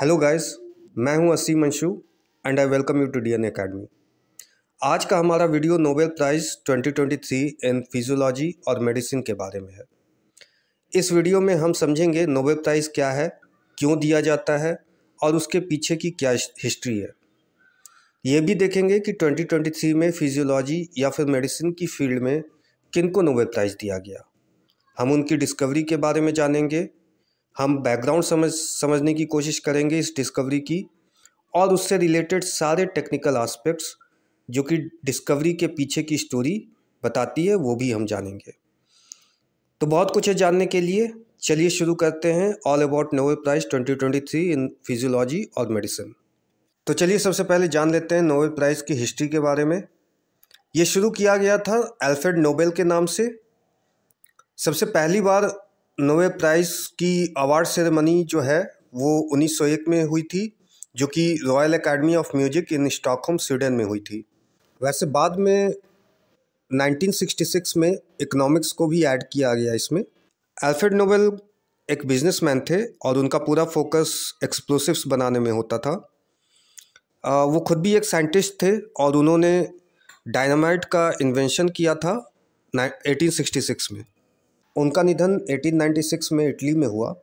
hello guys मैं हूं Asim Anshu and I welcome you to D N academy आज का हमारा video Nobel prize 2023 in physiology और मेडिसिन के बारे में है इस वीडियो में हम समझेंगे नोबेल प्राइज़ क्या है क्यों दिया जाता है और उसके पीछे की क्या हिस्ट्री है ये भी देखेंगे कि 2023 में फिजियोलॉजी या फिर मेडिसिन की फील्ड में किन को नोबेल प्राइज़ दिया गया हम उनकी डिस्कवरी के बारे में जानेंगे हम बैकग्राउंड समझ समझने की कोशिश करेंगे इस डिस्कवरी की और उससे रिलेटेड सारे टेक्निकल आस्पेक्ट्स जो कि डिस्कवरी के पीछे की स्टोरी बताती है वो भी हम जानेंगे तो बहुत कुछ है जानने के लिए चलिए शुरू करते हैं all about Nobel prize 2023 in physiology और मेडिसिन तो चलिए सबसे पहले जान लेते हैं नोबेल प्राइज़ की हिस्ट्री के बारे में ये शुरू किया गया था एल्फ्रेड नोबेल के नाम से सबसे पहली बार नोवे प्राइज़ की अवार्ड सेरेमनी जो है वो 1901 में हुई थी जो कि royal academy of music in Stockholm Sweden में हुई थी वैसे बाद में 1966 में इकोनॉमिक्स को भी ऐड किया गया इसमें एल्फ्रेड नोबेल एक बिजनेसमैन थे और उनका पूरा फोकस एक्सप्लोसिव्स बनाने में होता था आ, वो खुद भी एक साइंटिस्ट थे और उन्होंने डायनामाइट का इन्वेंशन किया था 1866 में उनका निधन 1896 में इटली में हुआ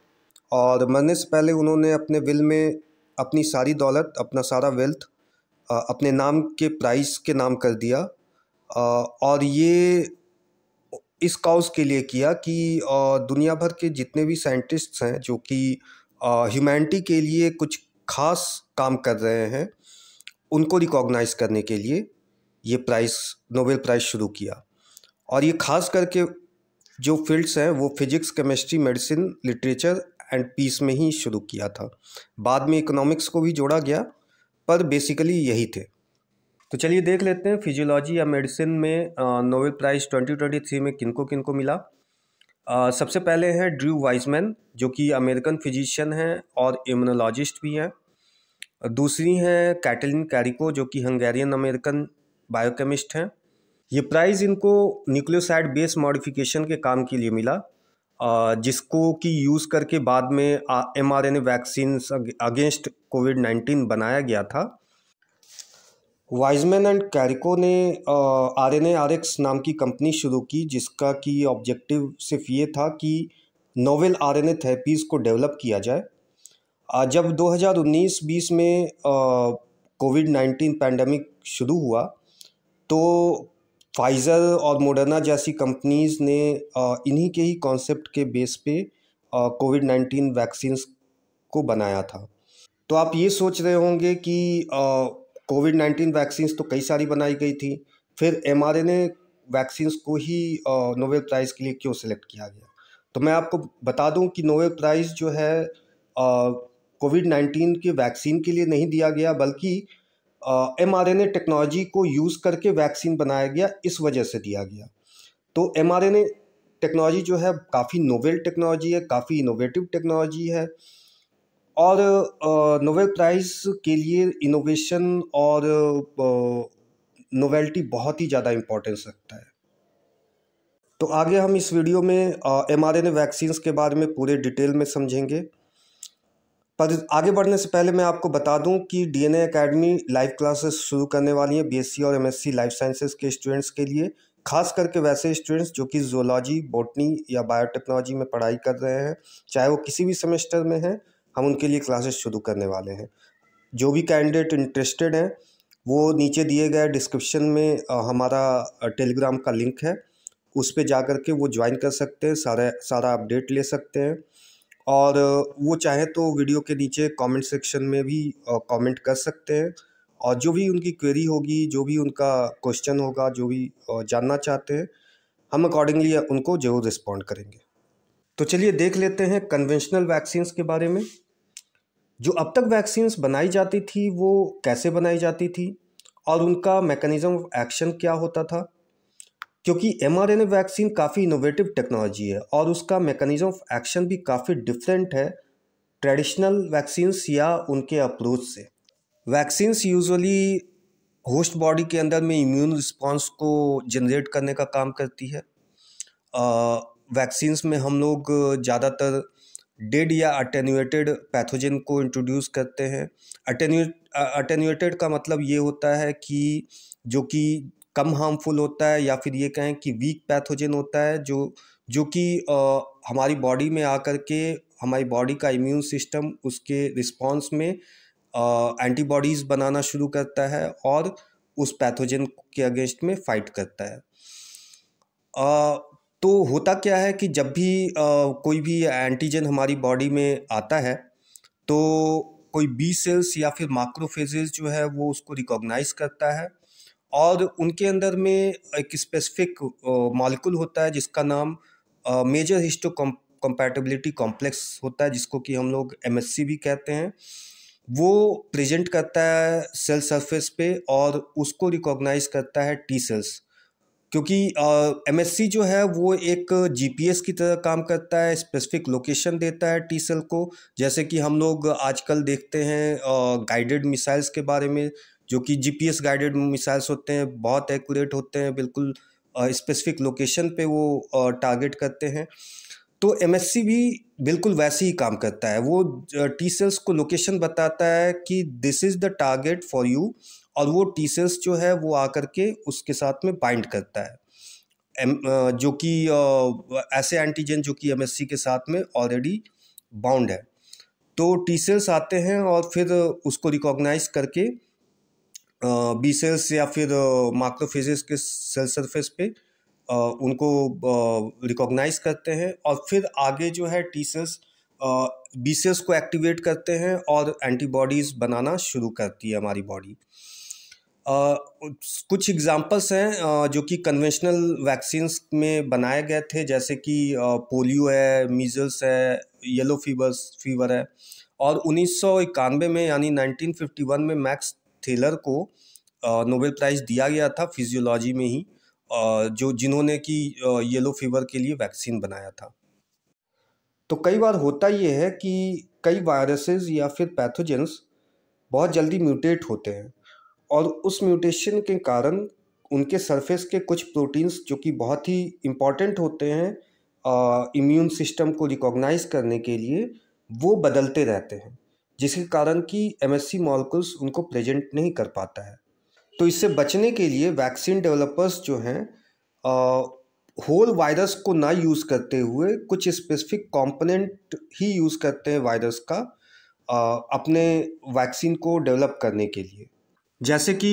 और मरने से पहले उन्होंने अपने विल में अपनी सारी दौलत अपना सारा वेल्थ अपने नाम के प्राइस के नाम कर दिया और ये इस काउज के लिए किया कि दुनिया भर के जितने भी साइंटिस्ट्स हैं जो कि ह्यूमैनिटी के लिए कुछ खास काम कर रहे हैं उनको रिकॉग्नाइज करने के लिए ये प्राइस नोबेल प्राइज़ शुरू किया और ये खास करके जो फील्ड्स हैं वो physics chemistry medicine literature and peace में ही शुरू किया था बाद में इकोनॉमिक्स को भी जोड़ा गया पर बेसिकली यही थे तो चलिए देख लेते हैं फिजियोलॉजी या मेडिसिन में नोबेल प्राइज़ 2023 में किनको किनको मिला आ, सबसे पहले हैं ड्रू वाइजमैन जो कि अमेरिकन फिजिशियन हैं और इम्यूनोलॉजिस्ट भी हैं दूसरी हैं कैटलिन कैरिको जो कि हंगेरियन अमेरिकन बायोकेमिस्ट हैं ये प्राइज़ इनको न्यूक्लियोसाइड बेस मॉडिफिकेशन के काम के लिए मिला जिसको कि यूज़ करके बाद में M R N A vaccine against covid nineteen बनाया गया था वाइजमैन एंड कैरिको ने R N A R X नाम की कंपनी शुरू की जिसका कि ऑब्जेक्टिव सिर्फ ये था कि novel R N A therapies को डेवलप किया जाए जब 2019-20 में कोविड नाइन्टीन पैंडमिक शुरू हुआ तो फाइज़र और मोडर्ना जैसी कंपनीज़ ने इन्हीं के ही कॉन्सेप्ट के बेस पे कोविड नाइन्टीन वैक्सीन्स को बनाया था तो आप ये सोच रहे होंगे कि कोविड नाइन्टीन वैक्सीन्स तो कई सारी बनाई गई थी फिर M R N A vaccines को ही नोबेल प्राइज़ के लिए क्यों सेलेक्ट किया गया तो मैं आपको बता दूं कि नोबेल प्राइज़ जो है कोविड नाइन्टीन के वैक्सीन के लिए नहीं दिया गया बल्कि M R N A technology को यूज़ करके वैक्सीन बनाया गया इस वजह से दिया गया तो M R N A technology जो है काफ़ी नोवेल टेक्नोलॉजी है काफ़ी इनोवेटिव टेक्नोलॉजी है और नोवेल प्राइज़ के लिए इनोवेशन और नोवेल्टी बहुत ही ज़्यादा इम्पोर्टेंस रखता है तो आगे हम इस वीडियो में M R N A vaccines के बारे में पूरे डिटेल में समझेंगे पर आगे बढ़ने से पहले मैं आपको बता दूं कि डीएनए एकेडमी लाइव क्लासेस शुरू करने वाली हैं बीएससी और एमएससी लाइफ साइंसेज के स्टूडेंट्स के लिए खास करके वैसे स्टूडेंट्स जो कि जोलॉजी बोटनी या बायोटेक्नोलॉजी में पढ़ाई कर रहे हैं चाहे वो किसी भी सेमेस्टर में हैं हम उनके लिए क्लासेस शुरू करने वाले हैं जो भी कैंडिडेट इंटरेस्टेड हैं वो नीचे दिए गए डिस्क्रिप्शन में हमारा टेलीग्राम का लिंक है उस पर जा कर के वो ज्वाइन कर सकते हैं सारा सारा अपडेट ले सकते हैं और वो चाहें तो वीडियो के नीचे कमेंट सेक्शन में भी कमेंट कर सकते हैं और जो भी उनकी क्वेरी होगी जो भी उनका क्वेश्चन होगा जो भी जानना चाहते हैं हम अकॉर्डिंगली उनको ज़रूर रिस्पॉन्ड करेंगे तो चलिए देख लेते हैं कन्वेंशनल वैक्सीन्स के बारे में जो अब तक वैक्सीन्स बनाई जाती थी वो कैसे बनाई जाती थी और उनका मैकेनिज़्म ऑफ एक्शन क्या होता था क्योंकि एम वैक्सीन काफ़ी इनोवेटिव टेक्नोलॉजी है और उसका मेकनिज़म ऑफ एक्शन भी काफ़ी डिफरेंट है ट्रेडिशनल वैक्सीन्स या उनके अप्रोच से वैक्सीन्स यूजुअली होस्ट बॉडी के अंदर में इम्यून रिस्पॉन्स को जनरेट करने का काम करती है वैक्सीन्स में हम लोग ज़्यादातर डेड या अटेन्यूएटेड पैथोजन को इंट्रोड्यूस करते हैं अटेन्यूएटेड का मतलब ये होता है कि जो कि कम हार्मफुल होता है या फिर ये कहें कि वीक पैथोजन होता है जो जो कि हमारी बॉडी में आकर के हमारी बॉडी का इम्यून सिस्टम उसके रिस्पॉन्स में एंटीबॉडीज़ बनाना शुरू करता है और उस पैथोजन के अगेंस्ट में फाइट करता है आ, तो होता क्या है कि जब भी आ, कोई भी एंटीजन हमारी बॉडी में आता है तो कोई बी सेल्स या फिर माइक्रोफेजेस जो है वो उसको रिकॉग्नाइज करता है और उनके अंदर में एक स्पेसिफिक मालिकुल होता है जिसका नाम मेजर हिस्टो कंपैटिबिलिटी कॉम्प्लेक्स होता है जिसको कि हम लोग एम भी कहते हैं वो प्रेजेंट करता है सेल सरफेस पे और उसको रिकॉग्नाइज करता है टी सेल्स क्योंकि एम जो है वो एक जीपीएस की तरह काम करता है स्पेसिफिक लोकेशन देता है टी सेल को जैसे कि हम लोग आजकल देखते हैं गाइडेड मिसाइल्स के बारे में जो कि जीपीएस गाइडेड मिसाइल्स होते हैं बहुत एक्यूरेट होते हैं बिल्कुल स्पेसिफिक लोकेशन पे वो टारगेट करते हैं तो एम भी बिल्कुल वैसे ही काम करता है वो टी सेल्स को लोकेशन बताता है कि this is the target for you और वो टी सेल्स जो है वो आकर के उसके साथ में बाइंड करता है जो कि ऐसे एंटीजन जो कि एम के साथ में ऑलरेडी बाउंड है तो टी सेल्स आते हैं और फिर उसको रिकॉग्नाइज करके बी सेल्स या फिर माइक्रोफिजिक्स के सेल सरफेस पे उनको रिकॉग्नाइज करते हैं और फिर आगे जो है टी सेल्स बी सेल्स को एक्टिवेट करते हैं और एंटीबॉडीज़ बनाना शुरू करती है हमारी बॉडी कुछ एग्जांपल्स हैं जो कि कन्वेंशनल वैक्सीन्स में बनाए गए थे जैसे कि पोलियो है मीजल्स है येलो फीवर्स फीवर है और उन्नीस में यानी 1951 में मैक्स थेलर को नोबेल प्राइज़ दिया गया था फिजियोलॉजी में ही जो जिन्होंने कि येलो फीवर के लिए वैक्सीन बनाया था तो कई बार होता ये है कि कई वायरसेस या फिर पैथोजेंस बहुत जल्दी म्यूटेट होते हैं और उस म्यूटेशन के कारण उनके सरफेस के कुछ प्रोटीन्स जो कि बहुत ही इम्पॉर्टेंट होते हैं इम्यून सिस्टम को रिकॉग्नाइज करने के लिए वो बदलते रहते हैं जिसके कारण कि एमएससी मॉलिक्यूल्स उनको प्रेजेंट नहीं कर पाता है तो इससे बचने के लिए वैक्सीन डेवलपर्स जो हैं होल वायरस को ना यूज़ करते हुए कुछ स्पेसिफिक कंपोनेंट ही यूज़ करते हैं वायरस का आ, अपने वैक्सीन को डेवलप करने के लिए जैसे कि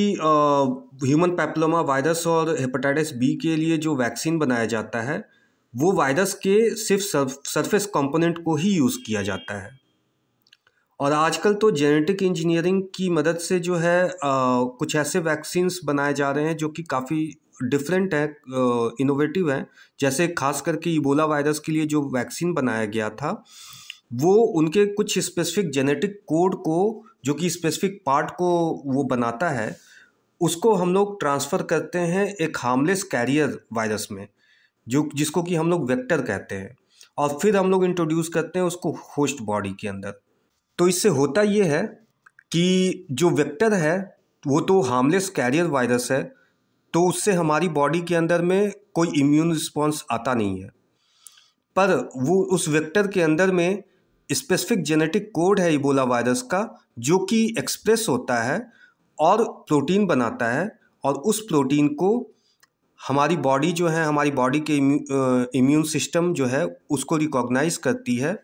ह्यूमन पैपलोमा वायरस और हेपेटाइटिस बी के लिए जो वैक्सीन बनाया जाता है वो वायरस के सिर्फ सरफेस कंपोनेंट को ही यूज़ किया जाता है और आजकल तो जेनेटिक इंजीनियरिंग की मदद से जो है आ, कुछ ऐसे वैक्सीन्स बनाए जा रहे हैं जो कि काफ़ी डिफरेंट है इनोवेटिव हैं जैसे खास करके इबोला वायरस के लिए जो वैक्सीन बनाया गया था वो उनके कुछ स्पेसिफिक जेनेटिक कोड को जो कि स्पेसिफिक पार्ट को वो बनाता है उसको हम लोग ट्रांसफ़र करते हैं एक हार्मलेस कैरियर वायरस में जो जिसको कि हम लोग वेक्टर कहते हैं और फिर हम लोग इंट्रोड्यूस करते हैं उसको होस्ट बॉडी के अंदर तो इससे होता ये है कि जो वेक्टर है वो तो हार्मलेस कैरियर वायरस है तो उससे हमारी बॉडी के अंदर में कोई इम्यून रिस्पॉन्स आता नहीं है पर वो उस वेक्टर के अंदर में स्पेसिफिक जेनेटिक कोड है इबोला वायरस का जो कि एक्सप्रेस होता है और प्रोटीन बनाता है और उस प्रोटीन को हमारी बॉडी जो है हमारी बॉडी के इम्यून सिस्टम जो है उसको रिकॉग्नाइज करती है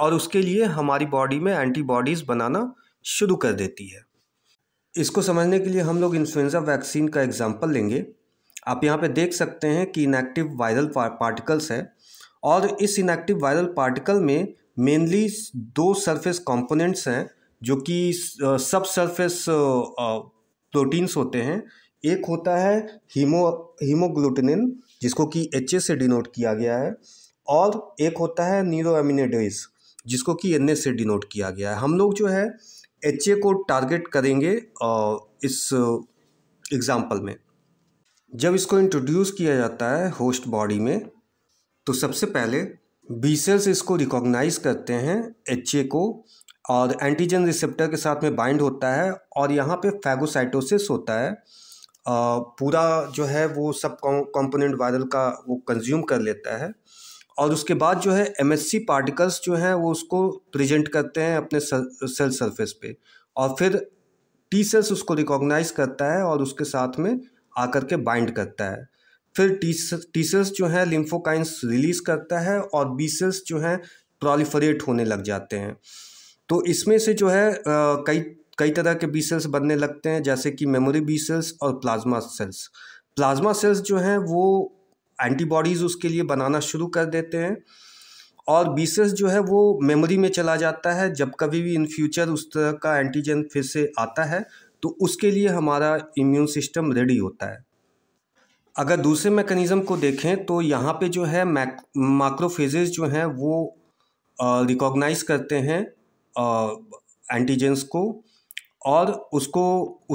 और उसके लिए हमारी बॉडी में एंटीबॉडीज़ बनाना शुरू कर देती है इसको समझने के लिए हम लोग इन्फ्लुएंजा वैक्सीन का एग्जाम्पल लेंगे आप यहाँ पे देख सकते हैं कि इनएक्टिव वायरल पार्टिकल्स है और इस इनएक्टिव वायरल पार्टिकल में मेनली दो सरफेस कंपोनेंट्स हैं जो कि सब सरफेस प्रोटीन्स होते हैं एक होता है हीमो हीमोग्लूटिनिन जिसको कि एच से डिनोट किया गया है और एक होता है नीरो जिसको कि एन से डिनोट किया गया है हम लोग जो है एच को टारगेट करेंगे इस एग्ज़ाम्पल में जब इसको इंट्रोड्यूस किया जाता है होस्ट बॉडी में तो सबसे पहले बी सेल्स इसको रिकॉग्नाइज करते हैं एच को और एंटीजन रिसेप्टर के साथ में बाइंड होता है और यहाँ पे फैगोसाइटोसिस होता है पूरा जो है वो सब कॉम्पोनेंट वायरल का वो कंज्यूम कर लेता है और उसके बाद जो है एमएससी पार्टिकल्स जो हैं वो उसको प्रेजेंट करते हैं अपने सेल सरफेस पे और फिर टी सेल्स उसको रिकॉग्नाइज करता है और उसके साथ में आकर के बाइंड करता है फिर टी टी सेल्स जो हैं लिम्फोकाइंस रिलीज करता है और बी सेल्स जो हैं प्रोलिफरेट होने लग जाते हैं तो इसमें से जो है कई कई तरह के बी सेल्स बनने लगते हैं जैसे कि मेमोरी बी सेल्स और प्लाज्मा सेल्स प्लाज्मा सेल्स जो हैं वो एंटीबॉडीज़ उसके लिए बनाना शुरू कर देते हैं और बीसेस जो है वो मेमोरी में चला जाता है जब कभी भी इन फ्यूचर उस तरह का एंटीजन फिर से आता है तो उसके लिए हमारा इम्यून सिस्टम रेडी होता है अगर दूसरे मैकेनिज़्म को देखें तो यहाँ पे जो है मैक माक्रोफेजेज जो हैं वो रिकॉग्नाइज करते हैं एंटीजेंस को और उसको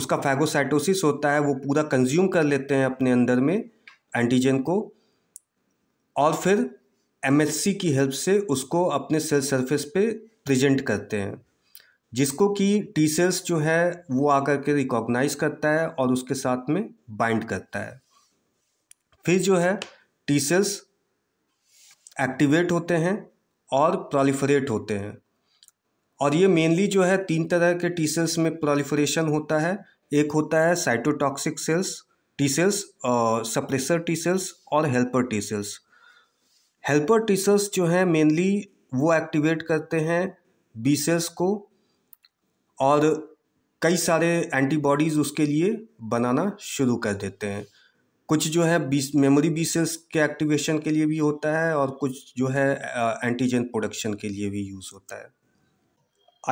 उसका फैगोसाइटोसिस होता है वो पूरा कंज्यूम कर लेते हैं अपने अंदर में एंटीजन को और फिर एमएससी की हेल्प से उसको अपने सेल सरफेस पे प्रेजेंट करते हैं जिसको कि टी सेल्स जो है वो आकर के रिकॉग्नाइज करता है और उसके साथ में बाइंड करता है फिर जो है टी सेल्स एक्टिवेट होते हैं और प्रोलिफरेट होते हैं और ये मेनली जो है तीन तरह के टी सेल्स में प्रोलिफरेशन होता है एक होता है cytotoxic cells T cells suppressor T cells और helper T cells helper T cells जो हैं मेनली वो एक्टिवेट करते हैं बी सेल्स को और कई सारे एंटीबॉडीज़ उसके लिए बनाना शुरू कर देते हैं कुछ जो है बी मेमोरी बी सेल्स के एक्टिवेशन के लिए भी होता है और कुछ जो है एंटीजन uh, प्रोडक्शन के लिए भी यूज़ होता है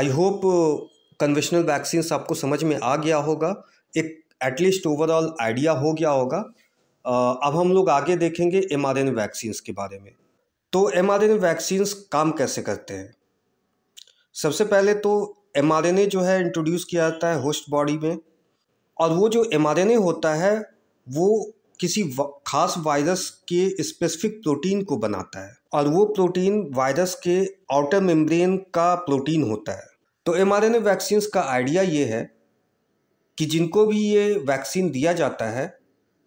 आई होप कन्वेशनल वैक्सीन्स आपको समझ में आ गया होगा एक एटलीस्ट ओवरऑल आइडिया हो गया होगा अब हम लोग आगे देखेंगे एम आर एन वैक्सीन्स के बारे में तो एम आर एन वैक्सीन्स काम कैसे करते हैं सबसे पहले तो एम आर एन ए जो है इंट्रोड्यूस किया जाता है होस्ट बॉडी में और वो जो एम आर एन ए होता है वो किसी खास वायरस के स्पेसिफिक प्रोटीन को बनाता है और वो प्रोटीन वायरस के आउटर मेम्ब्रेन का प्रोटीन होता है तो M R N A vaccines का आइडिया ये है कि जिनको भी ये वैक्सीन दिया जाता है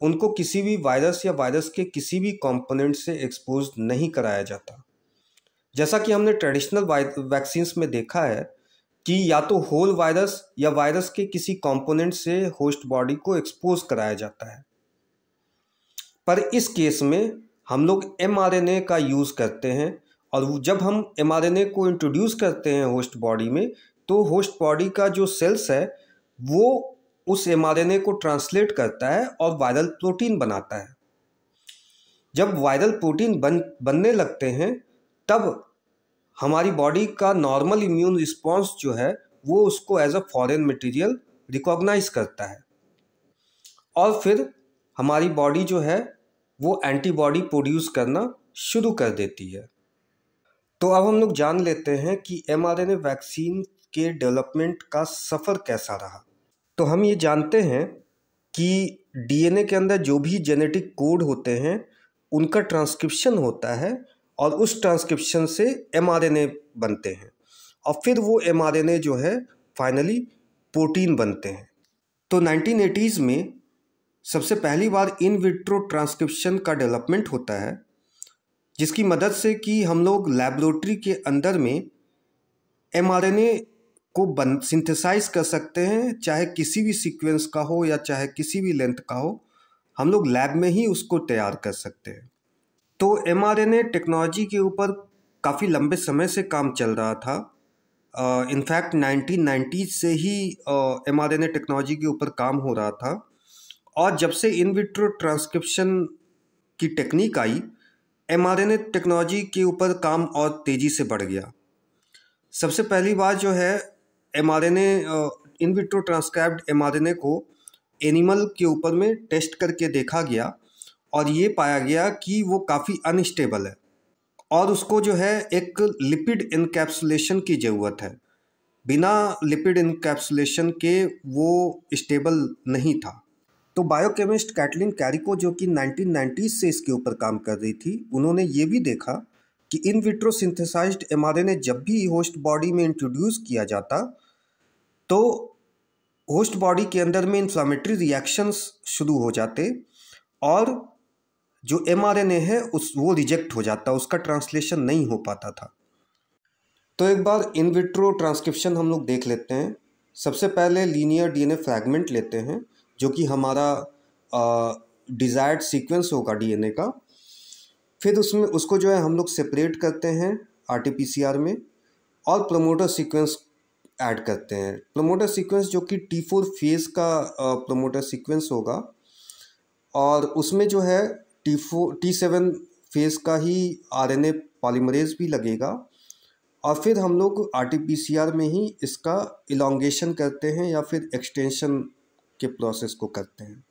उनको किसी भी वायरस या वायरस के किसी भी कंपोनेंट से एक्सपोज नहीं कराया जाता जैसा कि हमने ट्रेडिशनल वैक्सीन्स में देखा है कि या तो होल वायरस या वायरस के किसी कंपोनेंट से होस्ट बॉडी को एक्सपोज कराया जाता है पर इस केस में हम लोग एम का यूज़ करते हैं और जब हम एम को इंट्रोड्यूस करते हैं होस्ट बॉडी में तो होस्ट बॉडी का जो सेल्स है वो उस एम को ट्रांसलेट करता है और वायरल प्रोटीन बनाता है जब वायरल प्रोटीन बन बनने लगते हैं तब हमारी बॉडी का नॉर्मल इम्यून रिस्पॉन्स जो है वो उसको as a foreign material recognize करता है और फिर हमारी बॉडी जो है वो एंटीबॉडी प्रोड्यूस करना शुरू कर देती है तो अब हम लोग जान लेते हैं कि एमआरएनए वैक्सीन के डेवलपमेंट का सफ़र कैसा रहा तो हम ये जानते हैं कि डीएनए के अंदर जो भी जेनेटिक कोड होते हैं उनका ट्रांसक्रिप्शन होता है और उस ट्रांसक्रिप्शन से एमआरएनए बनते हैं और फिर वो एमआरएनए जो है फाइनली प्रोटीन बनते हैं तो नाइनटीन में सबसे पहली बार इन विट्रो ट्रांसक्रिप्शन का डेवलपमेंट होता है जिसकी मदद से कि हम लोग लेबोरेटरी के अंदर में एमआरएनए को बन सिंथेसाइज कर सकते हैं चाहे किसी भी सीक्वेंस का हो या चाहे किसी भी लेंथ का हो हम लोग लैब में ही उसको तैयार कर सकते हैं तो एम टेक्नोलॉजी के ऊपर काफ़ी लंबे समय से काम चल रहा था इनफैक्ट नाइनटीन नाइन्टी से ही एम आर टेक्नोलॉजी के ऊपर काम हो रहा था और जब से इन विट्रो ट्रांसक्रिप्शन की टेक्निक आई एम टेक्नोलॉजी के ऊपर काम और तेज़ी से बढ़ गया सबसे पहली बात जो है M R N A in vitro transcribed M R N A को एनिमल के ऊपर में टेस्ट करके देखा गया और ये पाया गया कि वो काफ़ी अनस्टेबल है और उसको जो है एक लिपिड इनकेप्सुलेशन की ज़रूरत है बिना लिपिड इनकेप्सुलेशन के वो स्टेबल नहीं था तो बायोकेमिस्ट कैटलिन कैरिको जो कि नाइन्टीज से इसके ऊपर काम कर रही थी उन्होंने ये भी देखा कि इन विट्रो सिंथेसाइज्ड एमआरएनए जब भी होस्ट बॉडी में इंट्रोड्यूस किया जाता तो होस्ट बॉडी के अंदर में इन्फ्लामेटरी रिएक्शंस शुरू हो जाते और जो एम है उस वो रिजेक्ट हो जाता उसका ट्रांसलेशन नहीं हो पाता था तो एक बार इन विट्रो ट्रांसक्रिप्शन हम लोग देख लेते हैं सबसे पहले लीनियर डीएनए फ्रैगमेंट लेते हैं जो कि हमारा डिज़ायर्ड सीक्वेंस होगा डीएनए का फिर उसमें उसको जो है हम लोग सेपरेट करते हैं आरटीपीसीआर में और प्रोमोटर सीक्वेंस ऐड करते हैं प्रोमोटर सीक्वेंस जो कि टी फोर फेज़ का प्रोमोटर सीक्वेंस होगा और उसमें जो है T four T seven phage का ही आर एन ए पॉलीमरेज भी लगेगा और फिर हम लोग R T P C R में ही इसका इलांगेशन करते हैं या फिर एक्सटेंशन के प्रोसेस को करते हैं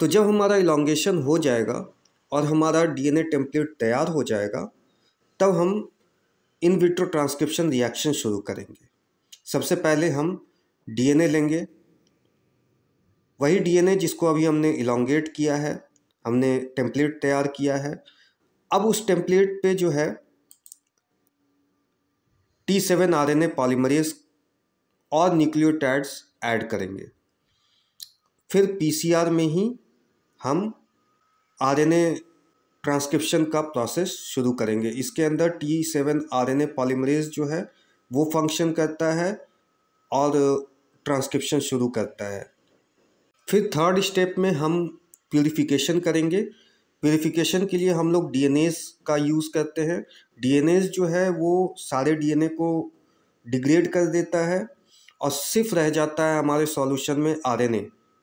तो जब हमारा इलांगेशन हो जाएगा और हमारा डी एन ए टेम्पलेट तैयार हो जाएगा तब हम इन विट्रो ट्रांसक्रिप्शन रिएक्शन शुरू करेंगे सबसे पहले हम डीएनए लेंगे वही डीएनए जिसको अभी हमने इलांगेट किया है हमने टेम्पलेट तैयार किया है अब उस टेम्पलेट पे जो है T seven R N A और न्यूक्लियोटाइड्स ऐड करेंगे फिर पीसीआर में ही हम आरएनए ट्रांसक्रिप्शन का प्रोसेस शुरू करेंगे इसके अंदर T seven R N A polymerase जो है वो फंक्शन करता है और ट्रांसक्रिप्शन शुरू करता है फिर थर्ड स्टेप में हम प्योरीफिकेशन करेंगे प्योरीफिकेशन के लिए हम लोग डी का यूज़ करते हैं डी जो है वो सारे डी को डिग्रेड कर देता है और सिर्फ रह जाता है हमारे सॉल्यूशन में आर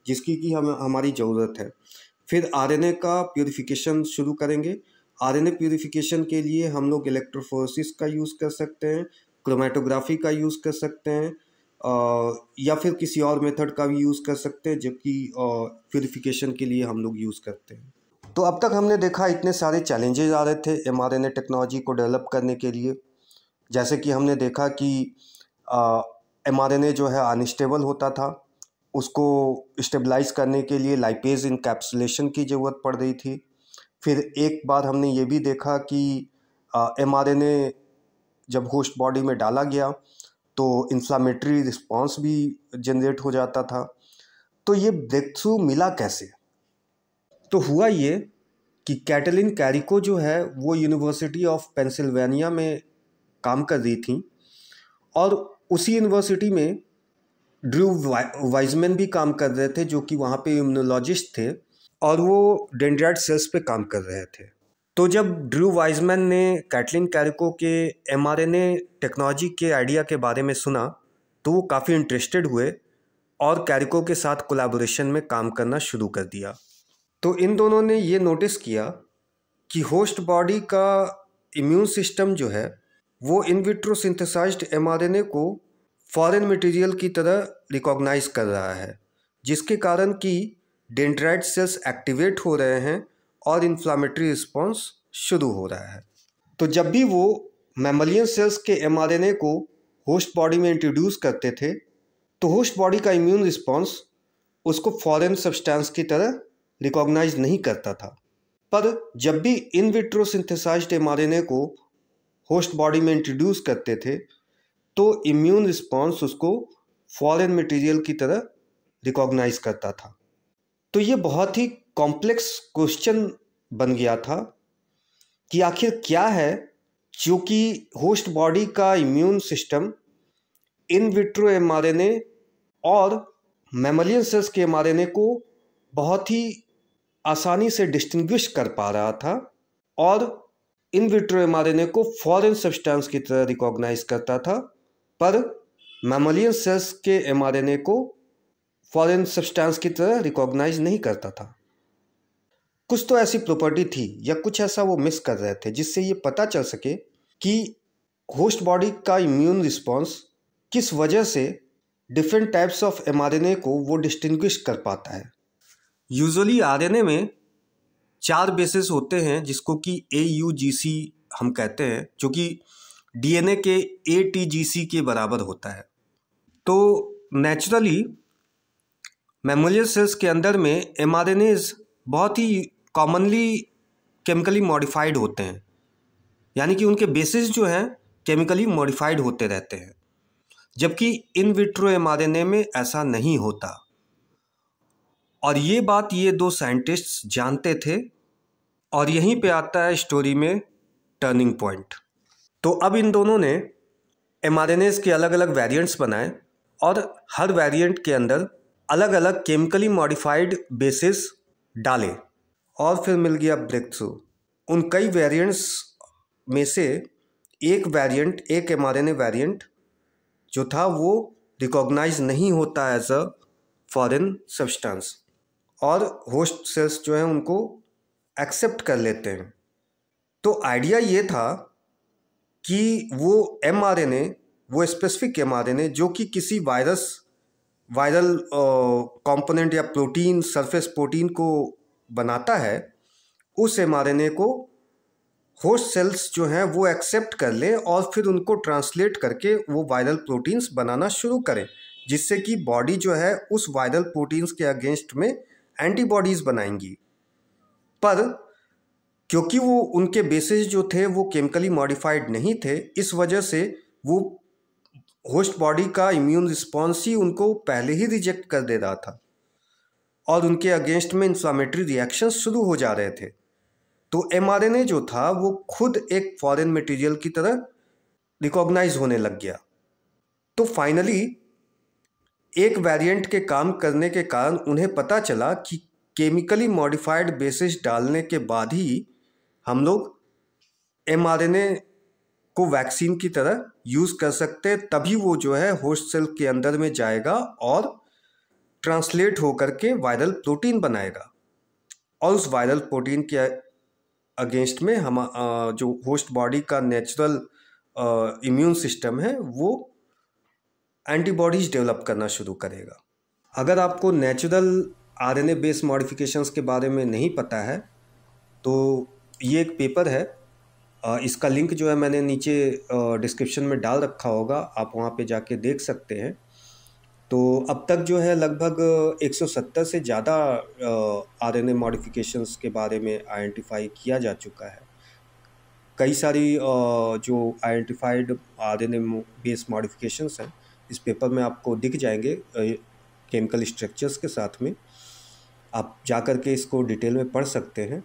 जिसकी कि हम हमारी ज़रूरत है फिर आरएनए का प्योरीफिकेशन शुरू करेंगे आरएनए प्योरीफिकेशन के लिए हम लोग इलेक्ट्रोफोरसिस का यूज़ कर सकते हैं क्रोमेटोग्राफी का यूज़ कर सकते हैं या फिर किसी और मेथड का भी यूज़ कर सकते हैं जबकि प्योरीफिकेशन के लिए हम लोग यूज़ करते हैं तो अब तक हमने देखा इतने सारे चैलेंजेस आ रहे थे एम टेक्नोलॉजी को डेवलप करने के लिए जैसे कि हमने देखा कि एम जो है अनस्टेबल होता था उसको स्टेबलाइज करने के लिए लाइपेज इनकैप्सुलेशन की ज़रूरत पड़ रही थी फिर एक बार हमने ये भी देखा कि एम आर एन ए जब होस्ट बॉडी में डाला गया तो इन्फ्लामेटरी रिस्पॉन्स भी जनरेट हो जाता था तो ये ब्रेक थ्रू मिला कैसे तो हुआ ये कि कैटलिन कैरिको जो है वो यूनिवर्सिटी ऑफ पेंसिल्वेनिया में काम कर रही थी और उसी यूनिवर्सिटी में ड्रू वाइजमैन भी काम कर रहे थे जो कि वहाँ पे इम्यूनोलॉजिस्ट थे और वो डेंड्राइड सेल्स पे काम कर रहे थे तो जब ड्रू वाइजमैन ने कैटलिन कैरिको के एम टेक्नोलॉजी के आइडिया के बारे में सुना तो वो काफ़ी इंटरेस्टेड हुए और कैरिको के साथ कोलाबोरेशन में काम करना शुरू कर दिया तो इन दोनों ने ये नोटिस किया कि होस्ट बॉडी का इम्यून सिस्टम जो है वो इन विट्रो सिंथेसाइज्ड एमआरएनए को फॉरेन मटेरियल की तरह रिकॉग्नाइज कर रहा है जिसके कारण कि डेंड्राइट सेल्स एक्टिवेट हो रहे हैं और इन्फ्लामेटरी रिस्पॉन्स शुरू हो रहा है तो जब भी वो मेमोलियन सेल्स के एम को होस्ट बॉडी में इंट्रोड्यूस करते थे तो होस्ट बॉडी का इम्यून रिस्पॉन्स उसको फॉरेन सब्सटेंस की तरह रिकॉग्नाइज नहीं करता था पर जब भी इन विट्रो सिंथेसाइज्ड एम को होस्ट बॉडी में इंट्रोड्यूस करते थे तो इम्यून रिस्पॉन्स उसको फॉरेन मटेरियल की तरह रिकॉग्नाइज करता था तो ये बहुत ही कॉम्प्लेक्स क्वेश्चन बन गया था कि आखिर क्या है जो कि होस्ट बॉडी का immune system in vitro M और मेमोलियन सेल्स के एम को बहुत ही आसानी से डिस्टिंग्विश कर पा रहा था और इन विट्रो एम को फॉरेन सब्सटेंस की तरह रिकॉग्नाइज करता था पर मेमोलियन सेल्स के एमआरएनए को फॉरेन सब्सटेंस की तरह रिकॉग्नाइज नहीं करता था कुछ तो ऐसी प्रॉपर्टी थी या कुछ ऐसा वो मिस कर रहे थे जिससे ये पता चल सके कि होस्ट बॉडी का इम्यून रिस्पॉन्स किस वजह से डिफरेंट टाइप्स ऑफ एम को वो डिस्टिंग्विश कर पाता है यूजली आर में चार बेसिस होते हैं जिसको कि ए हम कहते हैं जो कि डीएनए के सी के बराबर होता है तो नेचुरली मेमोरियल सेल्स के अंदर में एम बहुत ही कॉमनली केमिकली मॉडिफाइड होते हैं यानी कि उनके बेसिस जो हैं केमिकली मॉडिफाइड होते रहते हैं जबकि इन विट्रो एम में ऐसा नहीं होता और ये बात ये दो साइंटिस्ट जानते थे और यहीं पे आता है स्टोरी में टर्निंग पॉइंट तो अब इन दोनों ने एम के अलग अलग वेरिएंट्स बनाए और हर वेरिएंट के अंदर अलग अलग केमिकली मॉडिफाइड बेसिस डाले और फिर मिल गया ब्रेक थ्रू उन कई वेरिएंट्स में से एक वेरिएंट एक एम वेरिएंट जो था वो रिकॉग्नाइज नहीं होता एज अ फॉरेन सब्सटेंस और होस्ट सेल्स जो हैं उनको एक्सेप्ट कर लेते हैं तो आइडिया ये था कि वो एम आर एन ए वो specific M R N A जो कि किसी वायरस वायरल कंपोनेंट या प्रोटीन सरफेस प्रोटीन को बनाता है उस एम आर एन ए को होस्ट सेल्स जो हैं वो एक्सेप्ट कर लें और फिर उनको ट्रांसलेट करके वो वायरल प्रोटीन्स बनाना शुरू करें जिससे कि बॉडी जो है उस वायरल प्रोटीन्स के अगेंस्ट में एंटीबॉडीज़ बनाएंगी पर क्योंकि वो उनके बेसिस जो थे वो केमिकली मॉडिफाइड नहीं थे इस वजह से वो होस्ट बॉडी का इम्यून रिस्पॉन्स ही उनको पहले ही रिजेक्ट कर दे रहा था और उनके अगेंस्ट में इंफ्लामेटरी रिएक्शन शुरू हो जा रहे थे तो एम जो था वो खुद एक फॉरेन मटेरियल की तरह रिकॉग्नाइज होने लग गया तो फाइनली एक वेरिएंट के काम करने के कारण उन्हें पता चला कि केमिकली मॉडिफाइड बेसिस डालने के बाद ही हम लोग एम को वैक्सीन की तरह यूज़ कर सकते हैं तभी वो जो है होस्ट सेल के अंदर में जाएगा और ट्रांसलेट होकर के वायरल प्रोटीन बनाएगा और उस वायरल प्रोटीन के अगेंस्ट में हम जो होस्ट बॉडी का नेचुरल इम्यून सिस्टम है वो एंटीबॉडीज डेवलप करना शुरू करेगा अगर आपको नेचुरल आरएनए बेस्ड मॉडिफिकेशंस के बारे में नहीं पता है तो ये एक पेपर है इसका लिंक जो है मैंने नीचे डिस्क्रिप्शन में डाल रखा होगा आप वहाँ पे जाके देख सकते हैं तो अब तक जो है लगभग 170 से ज़्यादा आरएनए मॉडिफिकेशंस के बारे में आइडेंटिफाई किया जा चुका है कई सारी जो आइडेंटिफाइड आरएनए बेस मॉडिफिकेशंस हैं इस पेपर में आपको दिख जाएंगे केमिकल स्ट्रक्चर्स के साथ में आप जा कर के इसको डिटेल में पढ़ सकते हैं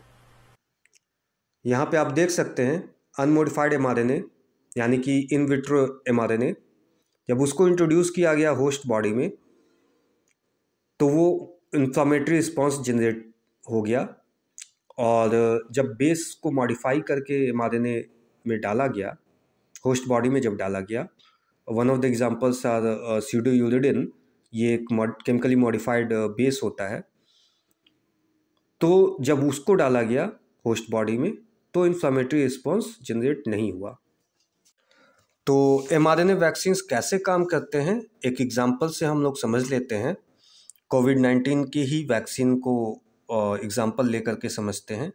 यहाँ पे आप देख सकते हैं अनमोडिफाइड एम यानी कि इन विट्रो एम जब उसको इंट्रोड्यूस किया गया होस्ट बॉडी में तो वो इन्फ्लामेटरी रिस्पॉन्स जनरेट हो गया और जब बेस को मॉडिफाई करके एम में डाला गया होस्ट बॉडी में जब डाला गया one of the examples are pseudouridine ये एक केमिकली मॉडिफाइड बेस होता है तो जब उसको डाला गया होस्ट बॉडी में तो इन्फ्लामेटरी रिस्पॉन्स जनरेट नहीं हुआ तो M R N A vaccines कैसे काम करते हैं एक एग्ज़ाम्पल से हम लोग समझ लेते हैं कोविड नाइन्टीन की ही वैक्सीन को एग्ज़ाम्पल लेकर के समझते हैं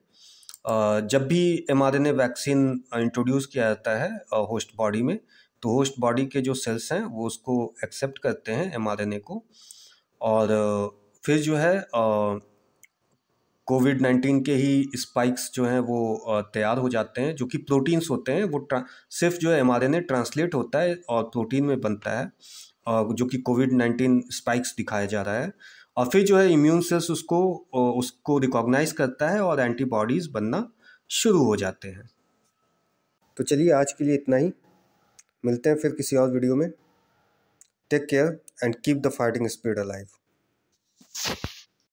जब भी M R N A vaccine introduce किया जाता है होस्ट बॉडी में तो होस्ट बॉडी के जो सेल्स हैं वो उसको एक्सेप्ट करते हैं एम आर एन ए को और फिर जो है कोविड नाइन्टीन के ही स्पाइक्स जो हैं वो तैयार हो जाते हैं जो कि प्रोटीन्स होते हैं वो सिर्फ जो है एम ट्रांसलेट होता है और प्रोटीन में बनता है जो कि कोविड नाइन्टीन स्पाइक्स दिखाया जा रहा है और फिर जो है इम्यून सेल्स उसको उसको रिकॉग्नाइज करता है और एंटीबॉडीज़ बनना शुरू हो जाते हैं तो चलिए आज के लिए इतना ही मिलते हैं फिर किसी और वीडियो में take care and keep the fighting speed alive